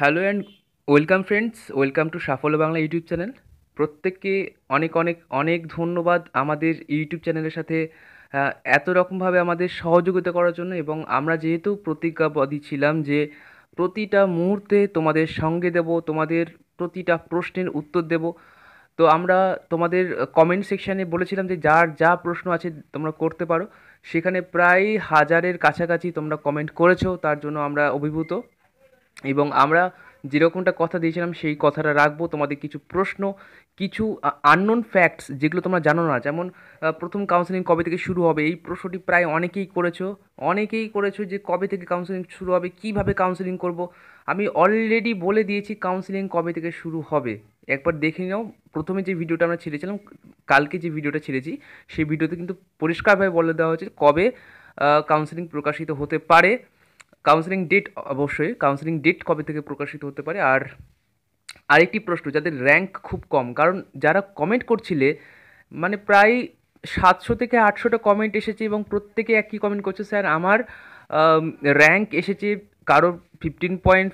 hello and welcome friends welcome to Safalya Bangla YouTube channel প্রত্যেককে অনেক অনেক অনেক ধন্যবাদ আমাদের ইউটিউব চ্যানেলের সাথে এত রকমভাবে আমাদের সহযোগিতা করার জন্য এবং আমরা যেহেতু প্রতিজ্ঞাবাদী ছিলাম যে প্রতিটা মুহূর্তে তোমাদের সঙ্গে দেব তোমাদের প্রতিটা প্রশ্নের উত্তর দেব তো আমরা তোমাদের কমেন্ট সেকশানে বলেছিলাম যে যার যা প্রশ্ন আছে তোমরা করতে পারো সেখানে প্রায় হাজারের কাছাকাছি তোমরা কমেন্ট করেছো তার জন্য আমরা অভিভূত এবং আমরা যেরকমটা কথা দিয়েছিলাম সেই কথাটা রাখবো তোমাদের কিছু প্রশ্ন কিছু আননোন ফ্যাক্টস যেগুলো তোমরা জানো না যেমন প্রথম কাউন্সেলিং কবে থেকে শুরু হবে এই প্রশ্নটি প্রায় অনেকেই করেছো অনেকেই করেছো যে কবে থেকে কাউন্সেলিং শুরু হবে কিভাবে কাউন্সেলিং করব আমি অলরেডি বলে দিয়েছি কাউন্সেলিং কবে থেকে শুরু হবে একবার দেখে নাও প্রথমে যে ভিডিওটা আমরা ছেড়েছিলাম কালকে যে ভিডিওটা ছেড়েছি সেই ভিডিওতে কিন্তু পরিষ্কারভাবে বলে দেওয়া হয়েছে কবে কাউন্সেলিং প্রকাশিত হতে পারে কাউন্সেলিং ডেট অবশ্যই কাউন্সেলিং ডেট কবে থেকে প্রকাশিত হতে পারে আর আরেকটি প্রশ্ন যাদের র্যাঙ্ক খুব কম কারণ যারা কমেন্ট করছিলে মানে প্রায় সাতশো থেকে আটশোটা কমেন্ট এসেছে এবং প্রত্যেকে একই কমেন্ট করছে স্যার আমার র্যাঙ্ক এসেছে কারো ফিফটিন পয়েন্ট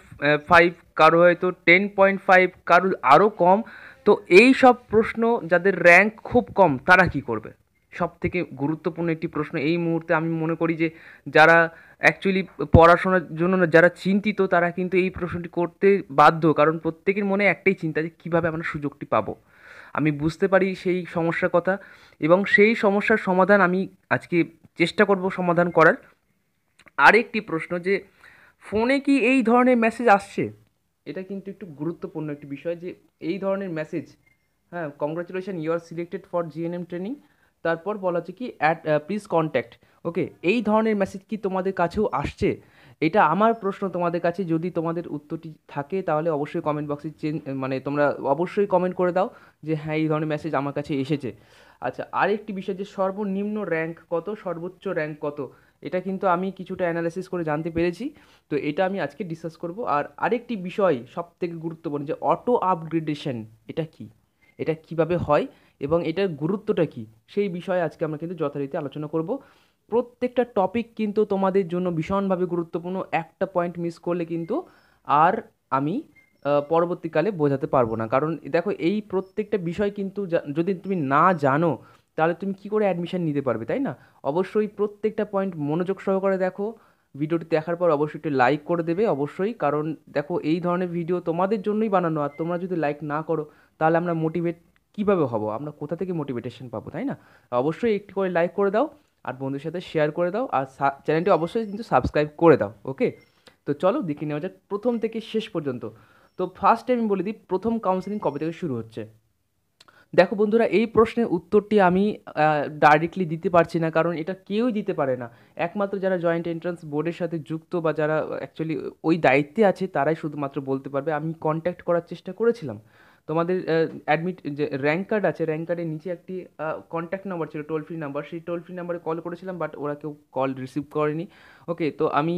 ফাইভ কারো হয়তো টেন পয়েন্ট ফাইভ কারো আরও কম তো এই সব প্রশ্ন যাদের র্যাঙ্ক খুব কম তারা কি করবে সবথেকে গুরুত্বপূর্ণ একটি প্রশ্ন এই মুহূর্তে আমি মনে করি যে যারা অ্যাকচুয়ালি পড়াশোনার জন্য না যারা চিন্তিত তারা কিন্তু এই প্রশ্নটি করতে বাধ্য কারণ প্রত্যেকের মনে একটাই চিন্তা যে কীভাবে আমরা সুযোগটি পাবো আমি বুঝতে পারি সেই সমস্যার কথা এবং সেই সমস্যার সমাধান আমি আজকে চেষ্টা করব সমাধান করার আরেকটি প্রশ্ন যে ফোনে কি এই ধরনের মেসেজ আসছে এটা কিন্তু একটু গুরুত্বপূর্ণ একটি বিষয় যে এই ধরনের মেসেজ হ্যাঁ congratulation you are selected for GNM training তারপর বলা হচ্ছে কি অ্যাট প্লিজ কন্ট্যাক্ট ওকে এই ধরনের মেসেজ কি তোমাদের কাছেও আসছে এটা আমার প্রশ্ন তোমাদের কাছে যদি তোমাদের উত্তরটি থাকে তাহলে অবশ্যই কমেন্ট বক্সে চেঞ্জ মানে তোমরা অবশ্যই কমেন্ট করে দাও যে হ্যাঁ এই ধরনের মেসেজ আমার কাছে এসেছে আচ্ছা আরেকটি বিষয় যে সর্বনিম্ন র্যাঙ্ক কত সর্বোচ্চ র্যাঙ্ক কত এটা কিন্তু আমি কিছুটা অ্যানালাইসিস করে জানতে পেরেছি তো এটা আমি আজকে ডিসকাস করব আর আরেকটি বিষয় সবথেকে গুরুত্বপূর্ণ যে অটো আপগ্রেডেশন এটা কি এটা কিভাবে হয় এবং এটার গুরুত্বটা কি সেই বিষয়ে আজকে আমরা কিন্তু যথারীতি আলোচনা করব প্রত্যেকটা টপিক কিন্তু তোমাদের জন্য ভীষণভাবে গুরুত্বপূর্ণ একটা পয়েন্ট মিস করলে কিন্তু আর আমি পরবর্তীকালে বোঝাতে পারবো না কারণ দেখো এই প্রত্যেকটা বিষয় কিন্তু যদি তুমি না জানো তাহলে তুমি কি করে অ্যাডমিশান নিতে পারবে তাই না অবশ্যই প্রত্যেকটা পয়েন্ট মনোযোগ সহকারে দেখো ভিডিওটি দেখার পর অবশ্যই একটু লাইক করে দেবে অবশ্যই কারণ দেখো এই ধরনের ভিডিও তোমাদের জন্যই বানানো আর তোমরা যদি লাইক না করো তাহলে আমরা মোটিভেট কিভাবে হব আমরা কোথা থেকে মোটিভেটেশন পাবো তাই না অবশ্যই একটি করে লাইক করে দাও আর বন্ধুর সাথে শেয়ার করে দাও আর চ্যানেলটি অবশ্যই কিন্তু সাবস্ক্রাইব করে দাও ওকে তো চলো দেখে নেওয়া যাক প্রথম থেকে শেষ পর্যন্ত তো ফার্স্ট আমি বলে দিই প্রথম কাউন্সেলিং কবে থেকে শুরু হচ্ছে দেখো বন্ধুরা এই প্রশ্নের উত্তরটি আমি ডাইরেক্টলি দিতে পারছি না কারণ এটা কেউই দিতে পারে না একমাত্র যারা জয়েন্ট এন্ট্রান্স বোর্ডের সাথে যুক্ত বা যারা অ্যাকচুয়ালি ওই দায়িত্বে আছে তারাই শুধুমাত্র বলতে পারবে আমি কন্ট্যাক্ট করার চেষ্টা করেছিলাম তোমাদের অ্যাডমিট যে র্যাঙ্ক কার্ড আছে র্যাঙ্ক কার্ডের নিচে একটি কন্ট্যাক্ট নাম্বার ছিল টোল ফ্রি নাম্বার সেই টোল ফ্রি নাম্বারে কল করেছিলাম বাট ওরা কেউ কল রিসিভ করেনি ওকে তো আমি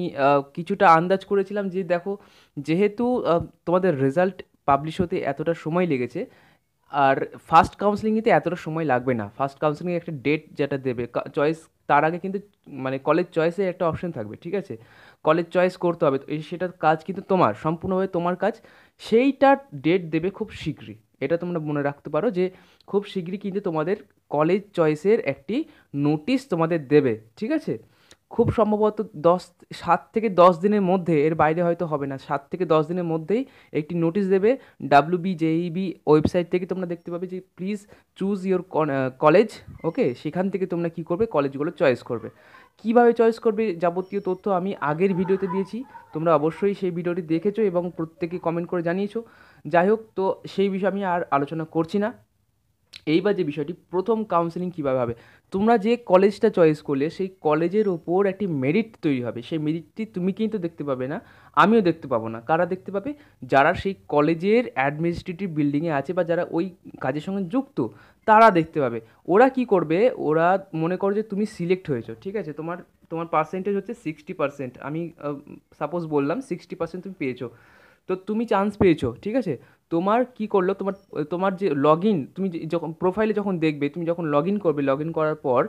কিছুটা আন্দাজ করেছিলাম যে দেখো যেহেতু তোমাদের রেজাল্ট পাবলিশ হতে এতটা সময় লেগেছে আর ফার্স্ট কাউন্সিলিংয়েতে এতটা সময় লাগবে না ফার্স্ট কাউন্সিলিংয়ে একটা ডেট যেটা দেবে চয়েস তার আগে কিন্তু মানে কলেজ চয়েসে একটা অপশন থাকবে ঠিক আছে কলেজ চয়েস করতে হবে তো এই সেটার কাজ কিন্তু তোমার সম্পূর্ণভাবে তোমার কাজ সেইটার ডেট দেবে খুব শীঘ্রই এটা তোমরা মনে রাখতে পারো যে খুব শীঘ্রই কিন্তু তোমাদের কলেজ চয়েসের একটি নোটিশ তোমাদের দেবে ঠিক আছে খুব সম্ভবত দশ সাত থেকে দশ দিনের মধ্যে এর বাইরে হয়তো হবে না সাত থেকে দশ দিনের মধ্যেই একটি নোটিশ দেবে ডাব্লিউ বি ওয়েবসাইট থেকে তোমরা দেখতে পাবে যে please choose your college okay সেখান থেকে তোমরা কি করবে কলেজগুলো চয়েস করবে কিভাবে চয়েস করবে যাবতীয় তথ্য আমি আগের ভিডিওতে দিয়েছি তোমরা অবশ্যই সেই ভিডিওটি দেখেছো এবং প্রত্যেকে কমেন্ট করে জানিয়েছো যাই হোক তো সেই বিষয়ে আমি আর আলোচনা করছি না এইবার যে বিষয়টি প্রথম কাউন্সেলিং কীভাবে হবে তোমরা যে কলেজটা চয়েস করলে সেই কলেজের ওপর একটি মেরিট তৈরি হবে সেই মেরিটটি তুমি কিন্তু দেখতে পাবে না আমিও দেখতে পাবো না কারা দেখতে পাবে যারা সেই কলেজের অ্যাডমিনিস্ট্রেটিভ বিল্ডিংয়ে আছে বা যারা ওই কাজের সঙ্গে যুক্ত তারা দেখতে পাবে ওরা কি করবে ওরা মনে করো যে তুমি সিলেক্ট হয়েছো ঠিক আছে তোমার তোমার পার্সেন্টেজ হচ্ছে সিক্সটি পার্সেন্ট আমি সাপোজ বললাম সিক্সটি পার্সেন্ট তুমি পেয়েছো তো তুমি চান্স পেয়েছো ঠিক আছে তোমার কি করলো তোমার তোমার যে লগ ইন তুমি যখন প্রোফাইলে যখন দেখবে তুমি যখন লগ ইন করবে লগ ইন করার পর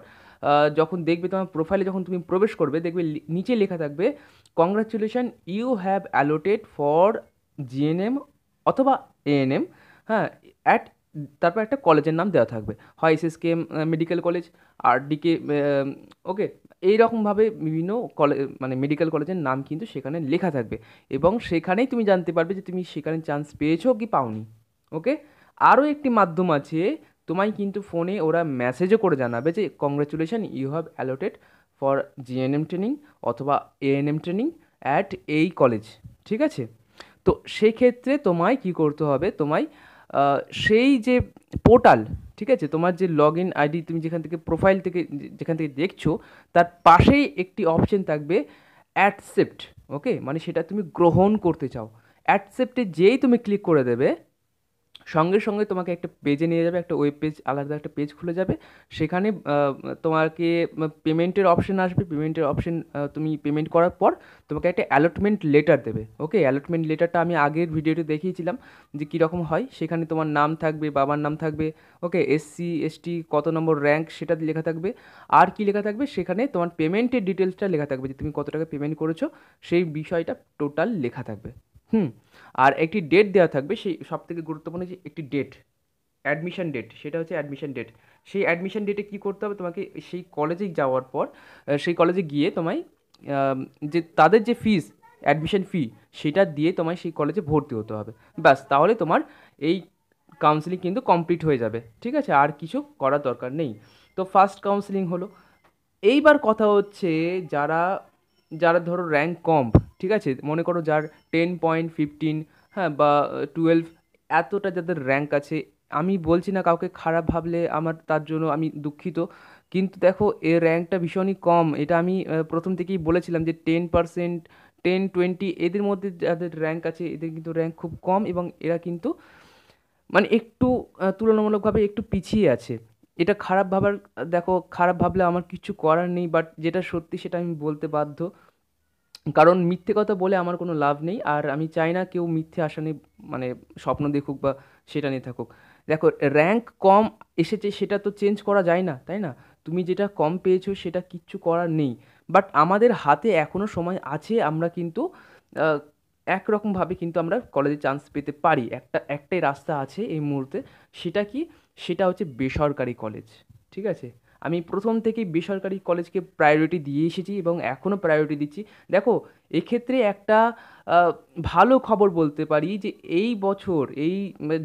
যখন দেখবে তোমার প্রোফাইলে যখন তুমি প্রবেশ করবে দেখবে নিচে লেখা থাকবে congratulation you have allotted for GNM অথবা এএনএম হ্যাঁ অ্যাট তারপর একটা কলেজের নাম দেওয়া থাকবে হয় এসএসকে মেডিকেল কলেজ আর ডিকে ওকে এইরকমভাবে বিভিন্ন কলেজ মানে মেডিকেল কলেজের নাম কিন্তু সেখানে লেখা থাকবে এবং সেখানেই তুমি জানতে পারবে যে তুমি সেখানে চান্স পেয়েছো কি পাওনি ওকে আরও একটি মাধ্যম আছে তোমায় কিন্তু ফোনে ওরা মেসেজও করে জানাবে যে congratulation you have allotted for GNM training অথবা এএনএম ট্রেনিং অ্যাট এই কলেজ ঠিক আছে তো সেক্ষেত্রে তোমায় কি করতে হবে তোমায় সেই যে পোর্টাল ঠিক আছে তোমার যে লগ ইন আইডি তুমি যেখান থেকে প্রোফাইল থেকে যেখান থেকে দেখছো তার পাশেই একটি অপশন থাকবে অ্যাকসেপ্ট ওকে মানে সেটা তুমি গ্রহণ করতে চাও অ্যাকসেপ্টে যেই তুমি ক্লিক করে দেবে সঙ্গে সঙ্গে তোমাকে একটা পেজে নিয়ে যাবে একটা ওয়েব পেজ আলাদা একটা পেজ খুলে যাবে সেখানে তোমাকে পেমেন্টের অপশন আসবে পেমেন্টের অপশন তুমি পেমেন্ট করার পর তোমাকে একটা অ্যালটমেন্ট লেটার দেবে ওকে অ্যালটমেন্ট লেটারটা আমি আগের ভিডিওতে দেখিয়েছিলাম যে কীরকম হয় সেখানে তোমার নাম থাকবে বাবার নাম থাকবে ওকে এসসি এসটি কত নম্বর র্যাঙ্ক সেটা লেখা থাকবে আর কি লেখা থাকবে সেখানে তোমার পেমেন্টের ডিটেলসটা লেখা থাকবে যে তুমি কত টাকা পেমেন্ট করেছো সেই বিষয়টা টোটাল লেখা থাকবে হুম আর একটি ডেট দেওয়া থাকবে সেই সব থেকে গুরুত্বপূর্ণ যে একটি ডেট অ্যাডমিশন ডেট সেটা হচ্ছে অ্যাডমিশান ডেট সেই অ্যাডমিশান ডেটে কী করতে হবে তোমাকে সেই কলেজে যাওয়ার পর সেই কলেজে গিয়ে তোমায় যে তাদের যে ফিস অ্যাডমিশন ফি সেটা দিয়ে তোমায় সেই কলেজে ভর্তি হতে হবে ব্যাস তাহলে তোমার এই কাউন্সিলিং কিন্তু কমপ্লিট হয়ে যাবে ঠিক আছে আর কিছু করার দরকার নেই তো ফার্স্ট কাউন্সিলিং হলো এইবার কথা হচ্ছে যারা যারা ধরো র্যাঙ্ক কম ঠিক আছে মনে করো যার টেন পয়েন্ট ফিফটিন হ্যাঁ বা টুয়েলভ এতটা যাদের র্যাঙ্ক আছে আমি বলছি না কাউকে খারাপ ভাবলে আমার তার জন্য আমি দুঃখিত কিন্তু দেখো এর র্যাঙ্কটা ভীষণই কম এটা আমি প্রথম থেকেই বলেছিলাম যে টেন পার্সেন্ট টেন টোয়েন্টি এদের মধ্যে যাদের র্যাঙ্ক আছে এদের কিন্তু র্যাঙ্ক খুব কম এবং এরা কিন্তু মানে একটু তুলনামূলকভাবে একটু পিছিয়ে আছে এটা খারাপ ভাবার দেখো খারাপ ভাবলে আমার কিছু করার নেই বাট যেটা সত্যি সেটা আমি বলতে বাধ্য কারণ মিথ্যে কথা বলে আমার কোনো লাভ নেই আর আমি চাই না কেউ মিথ্যে আশা নেই মানে স্বপ্ন দেখুক বা সেটা নিয়ে থাকুক দেখো র্যাঙ্ক কম এসেছে সেটা তো চেঞ্জ করা যায় না তাই না তুমি যেটা কম পেয়েছো সেটা কিচ্ছু করার নেই বাট আমাদের হাতে এখনও সময় আছে আমরা কিন্তু একরকমভাবে কিন্তু আমরা কলেজে চান্স পেতে পারি একটা একটাই রাস্তা আছে এই মুহূর্তে সেটা কি সেটা হচ্ছে বেসরকারি কলেজ ঠিক আছে আমি প্রথম থেকেই বেসরকারি কলেজকে প্রায়োরিটি দিয়ে এসেছি এবং এখনও প্রায়োরিটি দিচ্ছি দেখো এক্ষেত্রে একটা ভালো খবর বলতে পারি যে এই বছর এই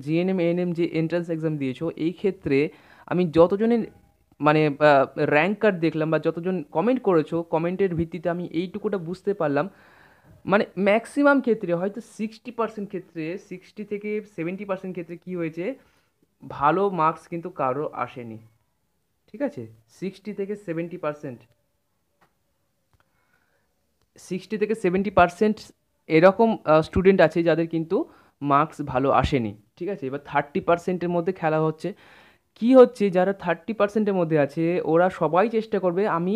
জিএনএম এএনএম যে এন্ট্রান্স এক্সাম দিয়েছো এই ক্ষেত্রে আমি যতজনের মানে র্যাঙ্ক কার্ড দেখলাম বা যতজন কমেন্ট করেছো কমেন্টের ভিত্তিতে আমি এইটুকুটা বুঝতে পারলাম মানে ম্যাক্সিমাম ক্ষেত্রে হয়তো সিক্সটি পার্সেন্ট ক্ষেত্রে সিক্সটি থেকে সেভেন্টি পার্সেন্ট ক্ষেত্রে কী হয়েছে ভালো মার্কস কিন্তু কারো আসেনি ঠিক আছে সিক্সটি থেকে সেভেন্টি পারসেন্ট সিক্সটি থেকে সেভেন্টি পারসেন্ট এরকম স্টুডেন্ট আছে যাদের কিন্তু মার্কস ভালো আসেনি ঠিক আছে এবার থার্টি পার্সেন্টের মধ্যে খেলা হচ্ছে কি হচ্ছে যারা থার্টি পার্সেন্টের মধ্যে আছে ওরা সবাই চেষ্টা করবে আমি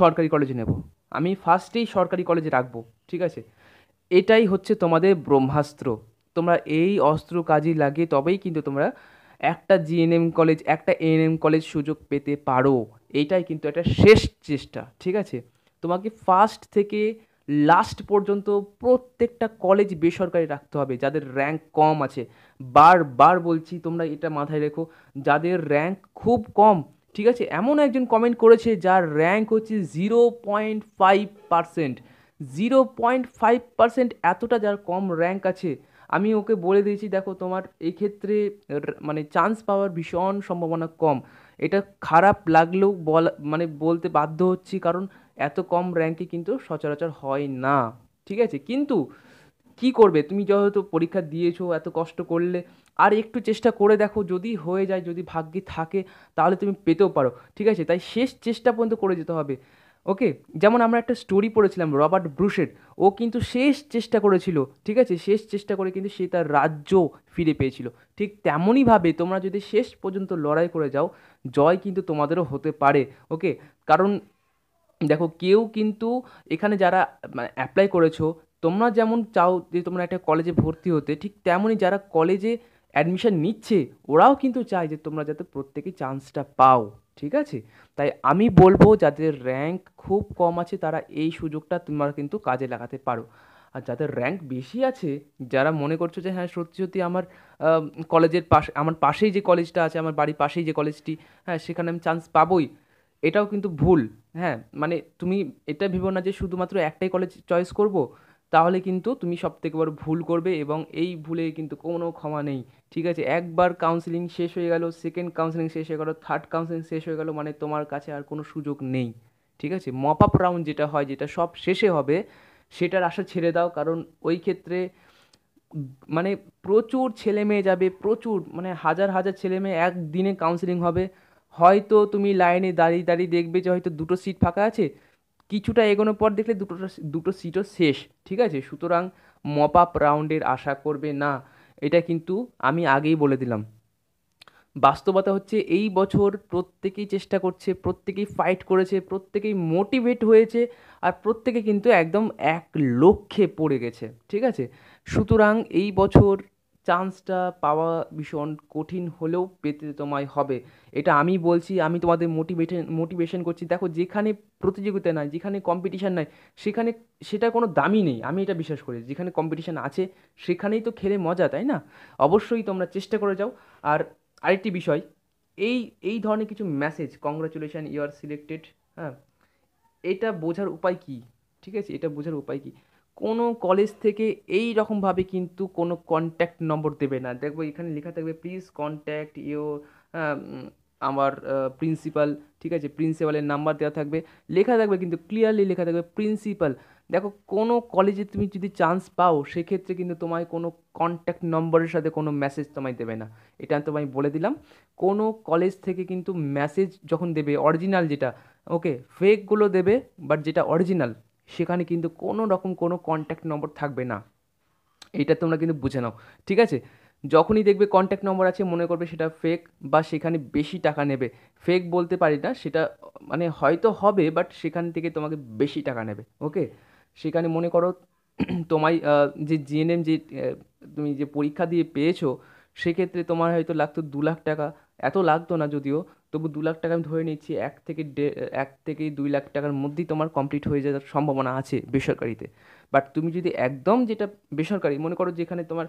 সরকারি কলেজে নেব আমি ফার্স্টেই সরকারি কলেজে রাখবো ঠিক আছে এটাই হচ্ছে তোমাদের ব্রহ্মাস্ত্র তোমরা এই অস্ত্র কাজে লাগে তবেই কিন্তু তোমরা একটা জিএনএম কলেজ একটা এএনএম কলেজ সুযোগ পেতে পারো এইটাই কিন্তু একটা শেষ চেষ্টা ঠিক আছে তোমাকে ফার্স্ট থেকে লাস্ট পর্যন্ত প্রত্যেকটা কলেজ বেসরকারি রাখতে হবে যাদের র্যাঙ্ক কম আছে বারবার বলছি তোমরা এটা মাথায় রেখো যাদের র্যাঙ্ক খুব কম ঠিক আছে এমন একজন কমেন্ট করেছে যার র্যাঙ্ক হচ্ছে zero point five percent zero point five percent এতটা যার কম র্যাঙ্ক আছে আমি ওকে বলে দিয়েছি দেখো তোমার এক্ষেত্রে মানে চান্স পাওয়ার ভীষণ সম্ভাবনা কম এটা খারাপ লাগলেও বলা মানে বলতে বাধ্য হচ্ছি কারণ এত কম র্যাঙ্কে কিন্তু সচরাচর হয় না ঠিক আছে কিন্তু কি করবে তুমি যেহেতু পরীক্ষা দিয়েছো এত কষ্ট করলে আর একটু চেষ্টা করে দেখো যদি হয়ে যায় যদি ভাগ্যে থাকে তাহলে তুমি পেতেও পারো ঠিক আছে তাই শেষ চেষ্টা পর্যন্ত করে যেতে হবে ওকে যেমন আমরা একটা স্টোরি পড়েছিলাম রবার্ট ব্রুশের ও কিন্তু শেষ চেষ্টা করেছিল ঠিক আছে শেষ চেষ্টা করে কিন্তু সে তার রাজ্য ফিরে পেয়েছিল ঠিক তেমনইভাবে তোমরা যদি শেষ পর্যন্ত লড়াই করে যাও জয় কিন্তু তোমাদেরও হতে পারে ওকে কারণ দেখো কেউ কিন্তু এখানে যারা মানে অ্যাপ্লাই করেছো তোমরা যেমন চাও যে তোমরা একটা কলেজে ভর্তি হতে ঠিক তেমনই যারা কলেজে অ্যাডমিশন নিচ্ছে ওরাও কিন্তু চায় যে তোমরা যাতে প্রত্যেকে চান্সটা পাও ঠিক আছে তাই আমি বলবো যাদের র্যাঙ্ক খুব কম আছে তারা এই সুযোগটা তোমরা কিন্তু কাজে লাগাতে পারো আর যাদের র্যাঙ্ক বেশি আছে যারা মনে করছো যে হ্যাঁ সত্যি সত্যি আমার কলেজের পাশে আমার পাশেই যে কলেজটা আছে আমার বাড়ির পাশেই যে কলেজটি হ্যাঁ সেখানে আমি চান্স পাবোই এটাও কিন্তু ভুল হ্যাঁ মানে তুমি এটা ভেবো না যে শুধুমাত্র একটাই কলেজ চয়েস করব তাহলে কিন্তু তুমি সব থেকে বড় ভুল করবে এবং এই ভুলে কিন্তু কোনো ক্ষমা নেই ঠিক আছে একবার কাউন্সিলিং শেষ হয়ে গেল সেকেন্ড কাউন্সিলিং শেষ হয়ে গেল থার্ড কাউন্সিলিং শেষ হয়ে গেল মানে তোমার কাছে আর কোনো সুযোগ নেই ঠিক আছে মপ আপ রাউন্ড যেটা হয় যেটা সব শেষে হবে সেটার আশা ছেড়ে দাও কারণ ওই ক্ষেত্রে মানে প্রচুর ছেলে মেয়ে যাবে প্রচুর মানে হাজার হাজার ছেলে মেয়ে একদিনে কাউন্সিলিং হবে হয়তো তুমি লাইনে দাঁড়িয়ে দাঁড়িয়ে দেখবে যে হয়তো দুটো সিট ফাঁকা আছে কিছুটা এগোনোর পর দেখলে দুটো দুটো সিটও শেষ ঠিক আছে সুতরাং মপ আপ রাউন্ডের আশা করবে না এটা কিন্তু আমি আগেই বলে দিলাম বাস্তবতা হচ্ছে এই বছর প্রত্যেকেই চেষ্টা করছে প্রত্যেকেই ফাইট করেছে প্রত্যেকেই মোটিভেট হয়েছে আর প্রত্যেকে কিন্তু একদম এক লক্ষ্যে পড়ে গেছে ঠিক আছে সুতরাং এই বছর চান্সটা পাওয়া ভীষণ কঠিন হলেও পেতে তোমায় হবে এটা আমি বলছি আমি তোমাদের মোটিভেশন মোটিভেশন করছি দেখো যেখানে প্রতিযোগিতা নাই যেখানে কম্পিটিশান নাই সেখানে সেটা কোনো দামই নেই আমি এটা বিশ্বাস করি যেখানে কম্পিটিশান আছে সেখানেই তো খেলে মজা তাই না অবশ্যই তোমরা চেষ্টা করে যাও আর আরেকটি বিষয় এই এই ধরনের কিছু message congratulation you are selected হ্যাঁ এটা বোঝার উপায় কী ঠিক আছে এটা বোঝার উপায় কী কোনো কলেজ থেকে এই রকমভাবে কিন্তু কোনো কন্ট্যাক্ট নম্বর দেবে না দেখবো এখানে লেখা থাকবে প্লিজ কন্ট্যাক্ট ইউ আমার প্রিন্সিপাল ঠিক আছে প্রিন্সিপালের নাম্বার দেওয়া থাকবে লেখা থাকবে কিন্তু ক্লিয়ারলি লেখা থাকবে প্রিন্সিপাল দেখো কোনো কলেজে তুমি যদি চান্স পাও সেক্ষেত্রে কিন্তু তোমায় কোনো কন্ট্যাক্ট নম্বরের সাথে কোনো মেসেজ তোমায় দেবে না এটা আমি তোমায় বলে দিলাম কোনো কলেজ থেকে কিন্তু মেসেজ যখন দেবে অরিজিনাল যেটা ওকে ফেকগুলো দেবে বাট যেটা অরিজিনাল সেখানে কিন্তু কোনো রকম কোনো কন্ট্যাক্ট নম্বর থাকবে না এটা তোমরা কিন্তু বুঝে নাও ঠিক আছে যখনই দেখবে কন্ট্যাক্ট নম্বর আছে মনে করবে সেটা ফেক বা সেখানে বেশি টাকা নেবে ফেক বলতে পারি না সেটা মানে হয়তো হবে বাট সেখান থেকে তোমাকে বেশি টাকা নেবে ওকে সেখানে মনে করো তোমায় যে জিএনএম যে তুমি যে পরীক্ষা দিয়ে পেয়েছো সেক্ষেত্রে তোমার হয়তো লাগতো দু লাখ টাকা এত লাগতো না যদিও তবু দু লাখ টাকা আমি ধরে নিচ্ছি এক থেকে এক থেকে দুই লাখ টাকার মধ্যেই তোমার কমপ্লিট হয়ে যাওয়ার সম্ভাবনা আছে বেসরকারিতে বাট তুমি যদি একদম যেটা বেসরকারি মনে করো যেখানে তোমার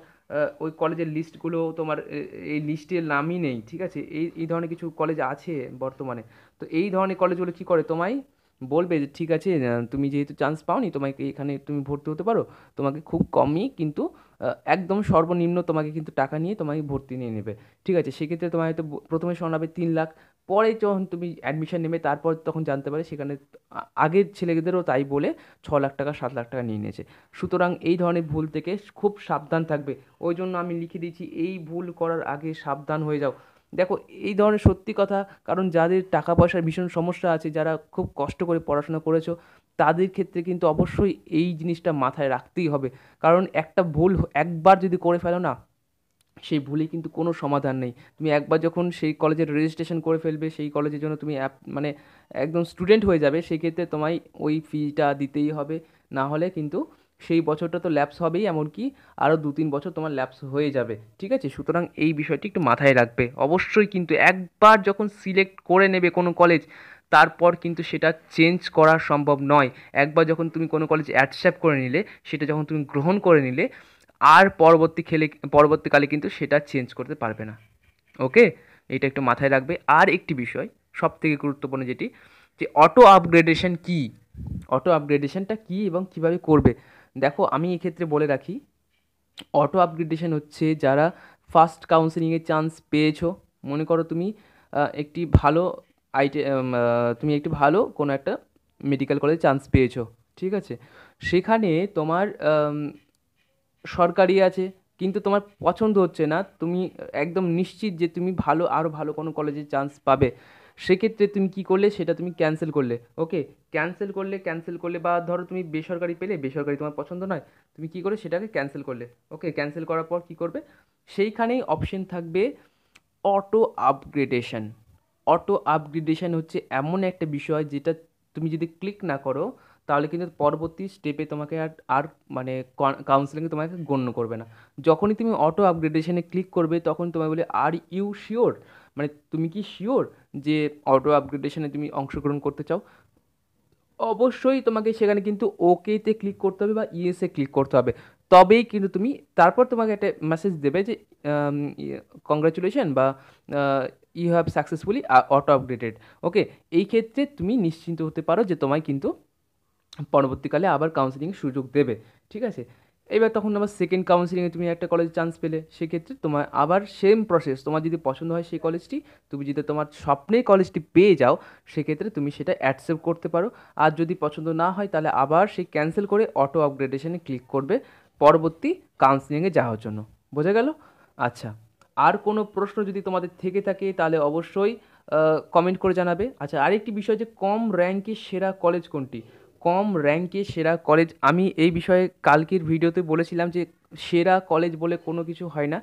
ওই কলেজের লিস্টগুলো তোমার এই লিস্টের নামই নেই ঠিক আছে এই এই ধরনের কিছু কলেজ আছে বর্তমানে তো এই ধরনের কলেজগুলো কী করে তোমায় বলবে যে ঠিক আছে তুমি যেহেতু চান্স পাওনি তোমাকে এখানে তুমি ভর্তি হতে পারো তোমাকে খুব কমই কিন্তু একদম সর্বনিম্ন তোমাকে কিন্তু টাকা নিয়ে তোমাকে ভর্তি নিয়ে নেবে ঠিক আছে সেক্ষেত্রে তোমায় হয়তো প্রথমে শোনাবে তিন লাখ পরে যখন তুমি অ্যাডমিশন নেবে তারপর তখন জানতে পারে সেখানে আগের ছেলেদেরও তাই বলে ছ লাখ টাকা সাত লাখ টাকা নিয়ে নিয়েছে সুতরাং এই ধরনের ভুল থেকে খুব সাবধান থাকবে ওই জন্য আমি লিখে দিয়েছি এই ভুল করার আগে সাবধান হয়ে যাও দেখো এই ধরনের সত্যি কথা কারণ যাদের টাকা পয়সার ভীষণ সমস্যা আছে যারা খুব কষ্ট করে পড়াশোনা করেছো তাদের ক্ষেত্রে কিন্তু অবশ্যই এই জিনিসটা মাথায় রাখতেই হবে কারণ একটা ভুল একবার যদি করে ফেলো না সেই ভুলে কিন্তু কোনো সমাধান নেই তুমি একবার যখন সেই কলেজের রেজিস্ট্রেশন করে ফেলবে সেই কলেজের জন্য তুমি অ্যাপ মানে একদম স্টুডেন্ট হয়ে যাবে সেক্ষেত্রে তোমায় ওই ফিটা দিতেই হবে না হলে কিন্তু সেই বছরটা তো ল্যাপস হবেই এমনকি আরও দু তিন বছর তোমার ল্যাপস হয়ে যাবে ঠিক আছে সুতরাং এই বিষয়টি একটু মাথায় রাখবে অবশ্যই কিন্তু একবার যখন সিলেক্ট করে নেবে কোনো কলেজ তারপর কিন্তু সেটা চেঞ্জ করা সম্ভব নয় একবার যখন তুমি কোনো কলেজ অ্যাডসেপ্ট করে নিলে সেটা যখন তুমি গ্রহণ করে নিলে আর পরবর্তী খেলে পরবর্তীকালে কিন্তু সেটা চেঞ্জ করতে পারবে না ওকে এটা একটু মাথায় রাখবে আর একটি বিষয় সব থেকে গুরুত্বপূর্ণ যেটি যে অটো আপগ্রেডেশন কি অটো আপগ্রেডেশনটা কি এবং কিভাবে করবে দেখো আমি এক্ষেত্রে বলে রাখি অটো আপগ্রেডেশন হচ্ছে যারা ফার্স্ট কাউন্সিলিংয়ে চান্স পেয়েছো মনে করো তুমি একটি ভালো আইটে তুমি একটি ভালো কোনো একটা মেডিকেল কলেজে চান্স পেয়েছো ঠিক আছে সেখানে তোমার সরকারি আছে কিন্তু তোমার পছন্দ হচ্ছে না তুমি একদম নিশ্চিত যে তুমি ভালো আরও ভালো কোনো কলেজে চান্স পাবে সেক্ষেত্রে তুমি কি করলে সেটা তুমি ক্যান্সেল করলে ওকে ক্যান্সেল করলে ক্যান্সেল করলে বা ধরো তুমি বেসরকারি পেলে বেসরকারি তোমার পছন্দ নয় তুমি কি করে সেটাকে ক্যান্সেল করলে ওকে ক্যান্সেল করার পর কি করবে সেইখানেই অপশন থাকবে অটো আপগ্রেডেশন অটো আপগ্রেডেশন হচ্ছে এমন একটা বিষয় যেটা তুমি যদি ক্লিক না করো তাহলে কিন্তু পরবর্তী স্টেপে তোমাকে আর আর মানে কাউন্সেলিংয়ে তোমাকে গণ্য করবে না যখনই তুমি অটো আপগ্রেডেশনে ক্লিক করবে তখন তোমায় বলে আর ইউ শিওর মানে তুমি কি শিওর যে অটো আপগ্রেডেশনে তুমি অংশগ্রহণ করতে চাও অবশ্যই তোমাকে সেখানে কিন্তু ওকেতে ক্লিক করতে হবে বা ইএসএ ক্লিক করতে হবে তবেই কিন্তু তুমি তারপর তোমাকে একটা মেসেজ দেবে যে কংগ্রাচুলেশন ইয়ে, বা you have successfully auto upgraded okay এই ক্ষেত্রে তুমি নিশ্চিন্ত হতে পারো যে তোমায় কিন্তু পরবর্তীকালে আবার কাউন্সিলিং সুযোগ দেবে ঠিক আছে এবার তখন আবার সেকেন্ড কাউন্সিলিংয়ে তুমি একটা কলেজে চান্স পেলে সেক্ষেত্রে তোমার আবার সেম প্রসেস তোমার যদি পছন্দ হয় সেই কলেজটি তুমি যদি তোমার স্বপ্নেই কলেজটি পেয়ে যাও সেক্ষেত্রে তুমি সেটা অ্যাকসেপ্ট করতে পারো আর যদি পছন্দ না হয় তাহলে আবার সেই ক্যান্সেল করে অটো আপগ্রেডেশনে ক্লিক করবে পরবর্তী কাউন্সিলিংয়ে যাওয়ার জন্য বোঝা গেল আচ্ছা আর কোনো প্রশ্ন যদি তোমাদের থেকে থাকে তাহলে অবশ্যই কমেন্ট করে জানাবে আচ্ছা আরেকটি বিষয় যে কম র্যাঙ্কে সেরা কলেজ কোনটি কম র্যাঙ্কে সেরা কলেজ আমি এই বিষয়ে কালকের ভিডিওতে বলেছিলাম যে সেরা কলেজ বলে কোনো কিছু হয় না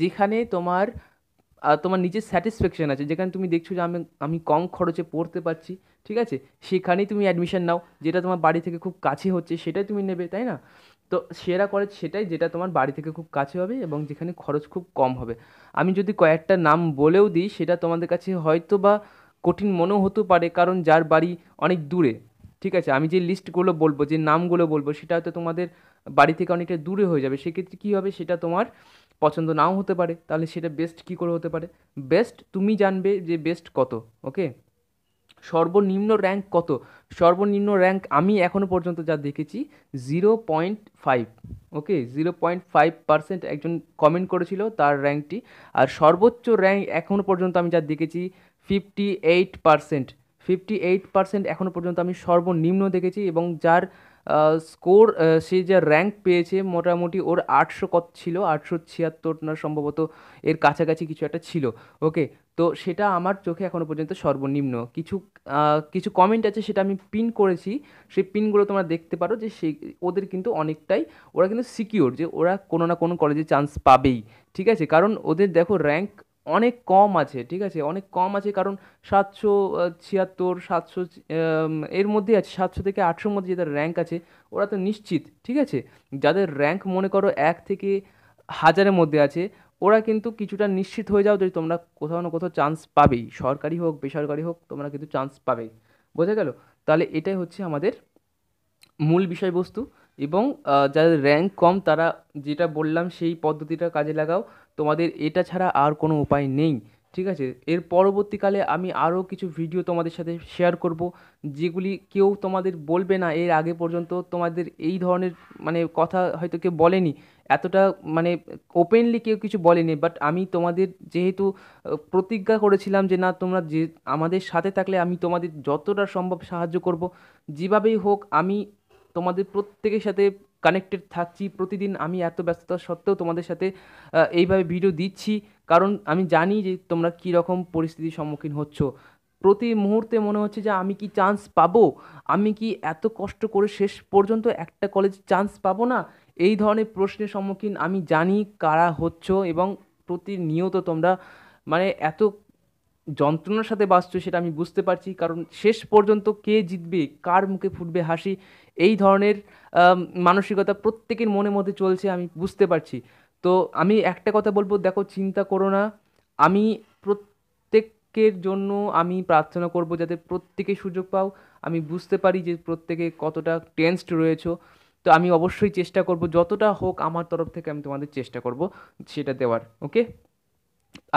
যেখানে তোমার তোমার নিজের স্যাটিসফ্যাকশান আছে যেখানে তুমি দেখছো যে আমি আমি কম খরচে পড়তে পারছি ঠিক আছে সেখানেই তুমি অ্যাডমিশন নাও যেটা তোমার বাড়ি থেকে খুব কাছে হচ্ছে সেটাই তুমি নেবে তাই না তো সেরা কলেজ সেটাই যেটা তোমার বাড়ি থেকে খুব কাছে হবে এবং যেখানে খরচ খুব কম হবে আমি যদি কয়েকটা নাম বলেও দিই সেটা তোমাদের কাছে হয়তো বা কঠিন মনেও হতে পারে কারণ যার বাড়ি অনেক দূরে ঠিক আছে আমি যে লিস্টগুলো বলবো যে নামগুলো বলবো সেটা হয়তো তোমাদের বাড়ি থেকে অনেকটা দূরে হয়ে যাবে সেক্ষেত্রে কী হবে সেটা তোমার পছন্দ নাও হতে পারে তাহলে সেটা বেস্ট কী করে হতে পারে বেস্ট তুমি জানবে যে বেস্ট কত ওকে সর্বনিম্ন র্যাঙ্ক কত সর্বনিম্ন র্যাঙ্ক আমি এখনও পর্যন্ত যা দেখেছি zero point five okay zero point five percent একজন কমেন্ট করেছিল তার র্যাঙ্কটি আর সর্বোচ্চ র্যাঙ্ক এখনও পর্যন্ত আমি যা দেখেছি fifty eight percent fifty eight percent এখনও পর্যন্ত আমি সর্বনিম্ন দেখেছি এবং যার স্কোর সে যা র্যাঙ্ক পেয়েছে মোটামুটি ওর আটশো কত ছিল আটশো ছিয়াত্তর না সম্ভবত এর কাছাকাছি কিছু একটা ছিল ওকে তো সেটা আমার চোখে এখনও পর্যন্ত সর্বনিম্ন কিছু কিছু কমেন্ট আছে সেটা আমি পিন করেছি সেই পিনগুলো তোমরা দেখতে পারো যে সে ওদের কিন্তু অনেকটাই ওরা কিন্তু সিকিওর যে ওরা কোনো না কোনো কলেজে চান্স পাবেই ঠিক আছে কারণ ওদের দেখো র্যাঙ্ক অনেক কম আছে ঠিক আছে অনেক কম আছে কারণ সাতশো ছিয়াত্তর সাতশো এর মধ্যে আছে সাতশো থেকে আটশোর মধ্যে যাদের র্যাঙ্ক আছে ওরা তো নিশ্চিত ঠিক আছে যাদের র্যাঙ্ক মনে করো এক থেকে হাজারের মধ্যে আছে ওরা কিন্তু কিছুটা নিশ্চিত হয়ে যাও যে তোমরা কোথাও না কোথাও চান্স পাবেই সরকারি হোক বেসরকারি হোক তোমরা কিন্তু চান্স পাবেই বোঝা গেল তাহলে এটাই হচ্ছে আমাদের মূল বিষয়বস্তু এবং যাদের র্যাঙ্ক কম তারা যেটা বললাম সেই পদ্ধতিটা কাজে লাগাও তোমাদের এটা ছাড়া আর কোনো উপায় নেই ঠিক আছে এর পরবর্তীকালে আমি আরও কিছু ভিডিও তোমাদের সাথে শেয়ার করব যেগুলি কেউ তোমাদের বলবে না এর আগে পর্যন্ত তোমাদের এই ধরনের মানে কথা হয়তো কেউ বলেনি এতটা মানে ওপেনলি কেউ কিছু বলেনি বাট আমি তোমাদের যেহেতু প্রতিজ্ঞা করেছিলাম যে না তোমরা যে আমাদের সাথে থাকলে আমি তোমাদের যতটা সম্ভব সাহায্য করব যেভাবেই হোক আমি তোমাদের প্রত্যেকের সাথে কানেক্টেড থাকছি প্রতিদিন আমি এত ব্যস্ততা সত্ত্বেও তোমাদের সাথে এইভাবে ভিডিও দিচ্ছি কারণ আমি জানি যে তোমরা কী রকম পরিস্থিতির সম্মুখীন হচ্ছ প্রতি মুহূর্তে মনে হচ্ছে যে আমি কি চান্স পাবো আমি কি এত কষ্ট করে শেষ পর্যন্ত একটা কলেজ চান্স পাবো না এই ধরনের প্রশ্নের সম্মুখীন আমি জানি কারা হচ্ছ এবং প্রতিনিয়ত তোমরা মানে এত যন্ত্রণার সাথে বাঁচছো সেটা আমি বুঝতে পারছি কারণ শেষ পর্যন্ত কে জিতবে কার মুখে ফুটবে হাসি এই ধরনের মানসিকতা প্রত্যেকের মনে মধ্যে চলছে আমি বুঝতে পারছি তো আমি একটা কথা বলবো দেখো চিন্তা করো না আমি প্রত্যেকের জন্য আমি প্রার্থনা করব যাতে প্রত্যেকে সুযোগ পাও আমি বুঝতে পারি যে প্রত্যেকে কতটা টেন্সড রয়েছে তো আমি অবশ্যই চেষ্টা করব যতটা হোক আমার তরফ থেকে আমি তোমাদের চেষ্টা করব সেটা দেওয়ার ওকে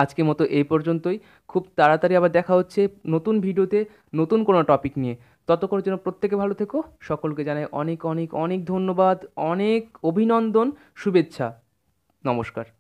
আজকের মতো এই পর্যন্তই খুব তাড়াতাড়ি আবার দেখা হচ্ছে নতুন ভিডিওতে নতুন কোনো টপিক নিয়ে ততক্ষণের জন্য প্রত্যেকে ভালো থেকো সকলকে জানাই অনেক অনেক অনেক ধন্যবাদ অনেক অভিনন্দন শুভেচ্ছা নমস্কার